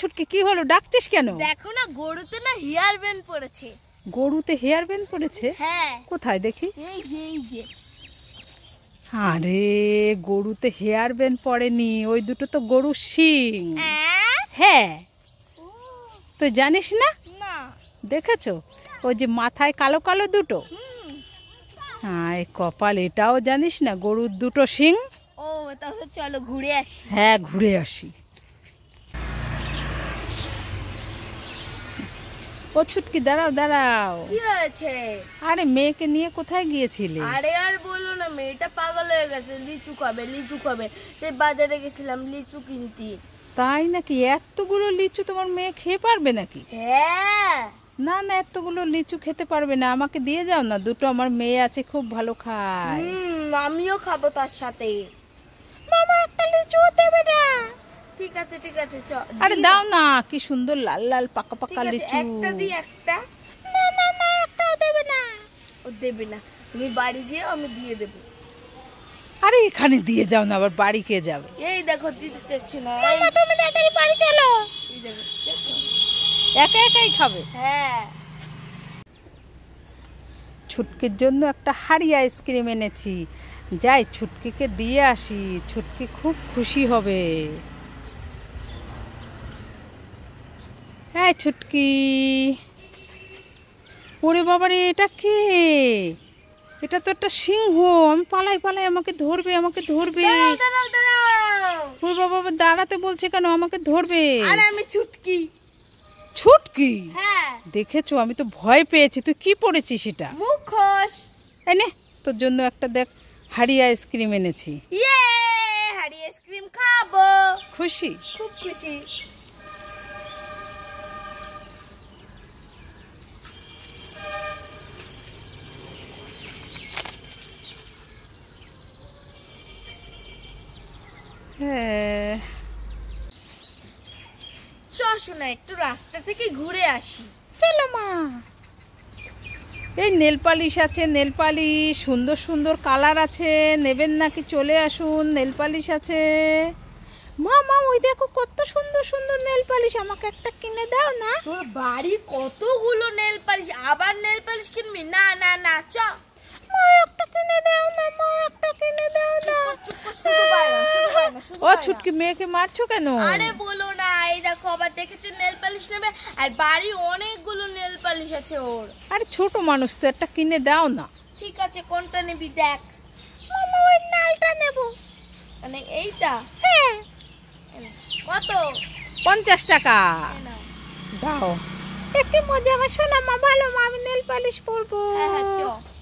ছুটকি হলো ডাকছিস কেন দেখো না হেয়ার ব্যান্ড গরুতে হেয়ার ব্যান্ড পড়েছে হ্যাঁ কোথায় দেখি আরে গরুতে হেয়ার ব্যান্ড পড়েনি ওই দুটো তো গরুর শিং হ্যাঁ তুই জানিস না দেখেছো ওই যে মাথায় কালো কালো দুটো হ্যাঁ কপাল এটাও জানিস না গরুর দুটো শিং চলো ঘুরে আসি হ্যাঁ ঘুরে আসি ও ছুটকি দাঁড়াও দাঁড়াও কি হয়েছে আরে মেয়েকে নিয়ে কোথায় গিয়েছিলে আরে আর বলো না মেয়েটা পাগল হয়ে গেছে লিচু খাবে লিচু খাবে তাই বাজারে গেছিলাম লিচু কিনতে তাই নাকি এতগুলো লিচু তোমার মেয়ে খেয়ে পারবে নাকি হ্যাঁ না না এতগুলো লিচু খেতে পারবে না আমাকে দিয়ে যাও না দুটো আমার মেয়ে আছে খুব ভালো খায় আমিও খাবো তার সাথে তাহলে না ঠিক আছে ঠিক আছে চ আরে দাও না কি সুন্দর লাল লাল পাকা পাকা লিচু একটা দি একটা না না না একটা দেবে না ও দেবে না তুমি বাড়ি আমি দিয়ে দেব আরে এখানে দিয়ে যাও না আবার বাড়ি কে যাবে এই দেখো দিতে তুমি বাড়ি চলো একা একাই খাবে হ্যাঁ ছুটকির জন্য একটা হাড়ি আইসক্রিম এনেছি যাই ছুটকিকে দিয়ে আসি ছুটকি খুব খুশি হবে হ্যাঁ ছুটকি ওরে বাবারে এটা কে এটা তো একটা সিংহ আমি পালাই পালাই আমাকে ধরবে আমাকে ধরবে ওর বাবা দাঁড়াতে বলছে কেন আমাকে ধরবে আমি ছুটকি ছুটকি হ্যাঁ। দেখেছো আমি তো ভয় পেয়েছি তুই কি পড়েছিস সেটা মুখোশ তাই নে তোর জন্য একটা দেখ হাড়ি আইসক্রিম এনেছি খুশি খুব খুশি শোনা হ্যাঁ। একটু রাস্তা থেকে ঘুরে আসি চলো মা এই নেল পালিশ আছে নেল পালিশ সুন্দর সুন্দর কালার আছে নেবেন নাকি চলে আসুন নেল পালিশ আছে মা মা ওই দেখো কত সুন্দর সুন্দর নেল পালিশ আমাকে একটা কিনে দাও না তোর বাড়ি কতগুলো নেল পালিশ আবার নেল পালিশ কিনবি না না না চ মা একটা কিনে দাও না মা একটা কিনে দাও না ও ছুটকি মেয়েকে মারছো কেন আরে বলো না এই দেখো পালিশ নেবে আর বাড়ি অনেকগুলো নেল পালিশ আছে ওর আরে ছোট মানুষ তো একটা কিনে দাও না ঠিক আছে কোনটা নেবি দেখ মামা ওই নালটা নেব মানে এইটা হ্যাঁ কত পঞ্চাশ টাকা দাও একে মজা আমার শোনা মা ভালো মা আমি নেল পালিশ পরবো হ্যাঁ হ্যাঁ